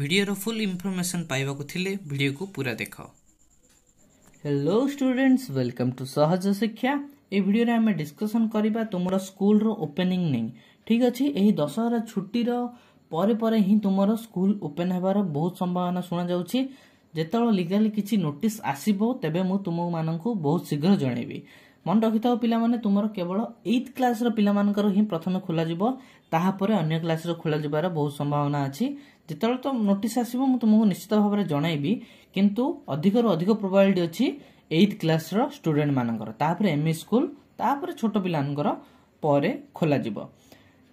ভিডিওর ফুল ইনফরমেশন ପାଇବାକୁ ଥିଲେ ଭିଡ଼ିଓକୁ ପୁରା ଦେଖ ହ୍ୟାଲୋ ଷ୍ଟୁଡେଣ୍ଟସ୍ ୱେଲକମ୍ ଟୁ ସହଜ ଶିକ୍ଷା এই ভিডিওরে আমি ডিসকসন করা তোমার স্কুলর ওপেনিং নেই ঠিক আছে এই দশহরা ছুটির পরে পরে হি তোমার স্কুল ওপেন হবার বহুত সম্ভাবনা শুনা যাচ্ছে যেতবে লিগালি কিছু নোটিস আসব তেবে মু তুম মানুষ বহুত শীঘ্র জনাইবি ମନେ ରଖିଥାଉ ପିଲାମାନେ ତୁମର କେବଳ ଏଇଥ୍ କ୍ଲାସ୍ର ପିଲାମାନଙ୍କର ହିଁ ପ୍ରଥମେ ଖୋଲାଯିବ ତାହାପରେ ଅନ୍ୟ କ୍ଲାସ୍ର ଖୋଲାଯିବାର ବହୁତ ସମ୍ଭାବନା ଅଛି ଯେତେବେଳେ ତ ନୋଟିସ୍ ଆସିବ ମୁଁ ତୁମକୁ ନିଶ୍ଚିତ ଭାବରେ ଜଣାଇବି କିନ୍ତୁ ଅଧିକରୁ ଅଧିକ ପ୍ରୋବାବିଲିଟି ଅଛି ଏଇଥ୍ କ୍ଲାସ୍ର ଷ୍ଟୁଡେଣ୍ଟମାନଙ୍କର ତାପରେ ଏମ୍ଇ ସ୍କୁଲ୍ ତାପରେ ଛୋଟ ପିଲାମାନଙ୍କର ପରେ ଖୋଲାଯିବ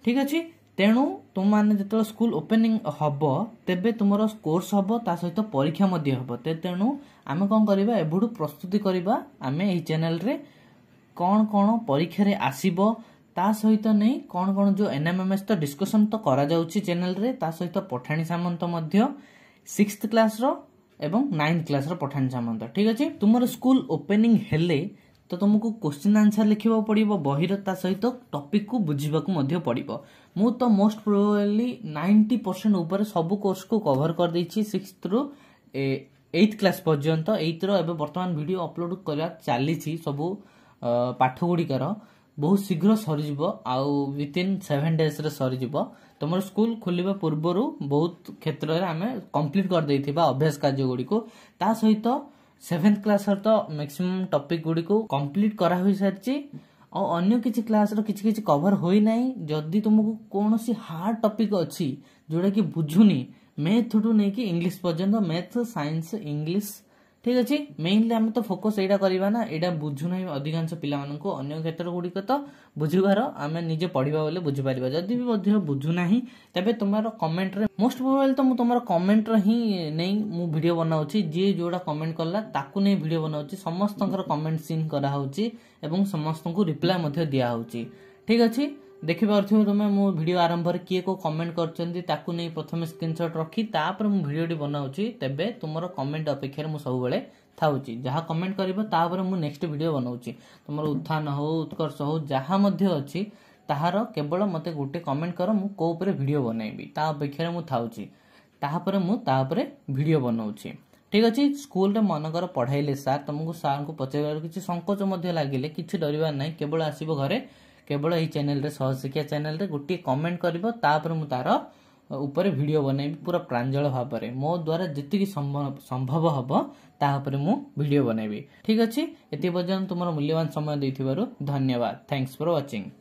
ଠିକ୍ ଅଛି ତେଣୁ ତୁମମାନେ ଯେତେବେଳେ ସ୍କୁଲ ଓପେନିଂ ହେବ ତେବେ ତୁମର କୋର୍ସ ହେବ ତା ସହିତ ପରୀକ୍ଷା ମଧ୍ୟ ହେବ ତେଣୁ ଆମେ କ'ଣ କରିବା ଏଭଠୁ ପ୍ରସ୍ତୁତି କରିବା ଆମେ ଏହି ଚ୍ୟାନେଲ୍ରେ କ'ଣ କ'ଣ ପରୀକ୍ଷାରେ ଆସିବ ତା ସହିତ ନେଇ କ'ଣ କ'ଣ ଯେଉଁ ଏନ୍ ତ ଡିସ୍କସନ୍ ତ କରାଯାଉଛି ଚ୍ୟାନେଲରେ ତା ସହିତ ପଠାଣି ସାମନ୍ତ ମଧ୍ୟ ସିକ୍ସଥ କ୍ଲାସ୍ର ଏବଂ ନାଇନ୍ଥ କ୍ଲାସ୍ର ପଠାଣି ସାମନ୍ତ ଠିକ୍ ଅଛି ତୁମର ସ୍କୁଲ୍ ଓପେନିଂ ହେଲେ ତ ତୁମକୁ କ୍ୱେଶ୍ଚିନ୍ ଆନ୍ସର ଲେଖିବାକୁ ପଡ଼ିବ ବହିର ତା ସହିତ ଟପିକ୍କୁ ବୁଝିବାକୁ ମଧ୍ୟ ପଡ଼ିବ ମୁଁ ତ ମୋଷ୍ଟ ପ୍ରୋବେବ୍ଲି ନାଇଣ୍ଟି ପରସେଣ୍ଟ ଉପରେ ସବୁ କୋର୍ସକୁ କଭର କରିଦେଇଛି ସିକ୍ସଥରୁ ଏଇଟ୍ କ୍ଲାସ୍ ପର୍ଯ୍ୟନ୍ତ ଏଇଥିର ଏବେ ବର୍ତ୍ତମାନ ଭିଡ଼ିଓ ଅପଲୋଡ଼ କରିବା ଚାଲିଛି ସବୁ ପାଠ ଗୁଡ଼ିକର ବହୁତ ଶୀଘ୍ର ସରିଯିବ ଆଉ ୱିଦିନ୍ ସେଭେନ୍ ଡେଜ୍ରେ ସରିଯିବ ତୁମର ସ୍କୁଲ ଖୋଲିବା ପୂର୍ବରୁ ବହୁତ କ୍ଷେତ୍ରରେ ଆମେ କମ୍ପ୍ଲିଟ୍ କରିଦେଇଥିବା ଅଭ୍ୟାସ କାର୍ଯ୍ୟ ଗୁଡ଼ିକୁ ତା ସହିତ ସେଭେନ୍ଥ କ୍ଲାସ୍ର ତ ମ୍ୟାକ୍ସିମମ୍ ଟପିକ୍ ଗୁଡ଼ିକୁ କମ୍ପ୍ଲିଟ୍ କରା ହୋଇସାରିଛି ଆଉ ଅନ୍ୟ କିଛି କ୍ଲାସ୍ର କିଛି କିଛି କଭର୍ ହୋଇନାହିଁ ଯଦି ତୁମକୁ କୌଣସି ହାର୍ଡ଼ ଟପିକ୍ ଅଛି ଯେଉଁଟାକି ବୁଝୁନି ମ୍ୟାଥ୍ଠୁ ନେଇକି ଇଂଲିଶ ପର୍ଯ୍ୟନ୍ତ ମ୍ୟାଥ୍ ସାଇନ୍ସ ଇଂଲିଶ ଠିକ୍ ଅଛି ମେଇନଲି ଆମେ ତ ଫୋକସ୍ ଏଇଟା କରିବା ନା ଏଇଟା ବୁଝୁନାହିଁ ଅଧିକାଂଶ ପିଲାମାନଙ୍କୁ ଅନ୍ୟ କ୍ଷେତ୍ର ଗୁଡ଼ିକ ତ ବୁଝିବାର ଆମେ ନିଜେ ପଢ଼ିବା ବୋଲେ ବୁଝିପାରିବା ଯଦି ବି ମଧ୍ୟ ବୁଝୁନାହିଁ ତେବେ ତୁମର କମେଣ୍ଟରେ ମୋଷ୍ଟ ପ୍ରୋବାବଲି ତ ମୁଁ ତୁମର କମେଣ୍ଟର ହିଁ ନେଇ ମୁଁ ଭିଡ଼ିଓ ବନାଉଛି ଯିଏ ଯେଉଁଟା କମେଣ୍ଟ କଲା ତାକୁ ନେଇ ଭିଡ଼ିଓ ବନାଉଛି ସମସ୍ତଙ୍କର କମେଣ୍ଟ ସିନ୍ କରାହେଉଛି ଏବଂ ସମସ୍ତଙ୍କୁ ରିପ୍ଲାଏ ମଧ୍ୟ ଦିଆହେଉଛି ଠିକ୍ ଅଛି ଦେଖିପାରୁଥିବ ତୁମେ ମୁଁ ଭିଡ଼ିଓ ଆରମ୍ଭରେ କିଏ କେଉଁ କମେଣ୍ଟ କରିଛନ୍ତି ତାକୁ ନେଇ ପ୍ରଥମେ ସ୍କ୍ରିନ୍ସଟ୍ ରଖି ତାପରେ ମୁଁ ଭିଡ଼ିଓଟି ବନାଉଛି ତେବେ ତୁମର କମେଣ୍ଟ ଅପେକ୍ଷାରେ ମୁଁ ସବୁବେଳେ ଥାଉଛି ଯାହା କମେଣ୍ଟ କରିବ ତାପରେ ମୁଁ ନେକ୍ସଟ ଭିଡ଼ିଓ ବନାଉଛି ତୁମର ଉତ୍ଥାନ ହଉ ଉତ୍କର୍ଷ ହଉ ଯାହା ମଧ୍ୟ ଅଛି ତାହାର କେବଳ ମୋତେ ଗୋଟେ କମେଣ୍ଟ କର ମୁଁ କେଉଁ ଉପରେ ଭିଡ଼ିଓ ବନାଇବି ତା ଅପେକ୍ଷାରେ ମୁଁ ଥାଉଛି ତାପରେ ମୁଁ ତା ଉପରେ ଭିଡ଼ିଓ ବନାଉଛି ଠିକ ଅଛି ସ୍କୁଲରେ ମନେକର ପଢ଼ାଇଲେ ସାର୍ ତୁମକୁ ସାର୍ଙ୍କୁ ପଚାରିବାର କିଛି ସଙ୍କୋଚ ମଧ୍ୟ ଲାଗିଲେ କିଛି ଡରିବାର ନାହିଁ କେବଳ ଆସିବ ଘରେ କେବଳ ଏହି ଚ୍ୟାନେଲରେ ଶହ ଶିକ୍ଷା ଚ୍ୟାନେଲରେ ଗୋଟିଏ କମେଣ୍ଟ କରିବ ତାପରେ ମୁଁ ତାର ଉପରେ ଭିଡ଼ିଓ ବନେଇବି ପୁରା ପ୍ରାଞ୍ଜଳ ଭାବରେ ମୋ ଦ୍ୱାରା ଯେତିକି ସମ୍ଭବ ହେବ ତା ଉପରେ ମୁଁ ଭିଡ଼ିଓ ବନେଇବି ଠିକ୍ ଅଛି ଏତିକି ପର୍ଯ୍ୟନ୍ତ ତୁମର ମୂଲ୍ୟବାନ ସମୟ ଦେଇଥିବାରୁ ଧନ୍ୟବାଦ ଥ୍ୟାଙ୍କସ୍ ୱାଚିଂ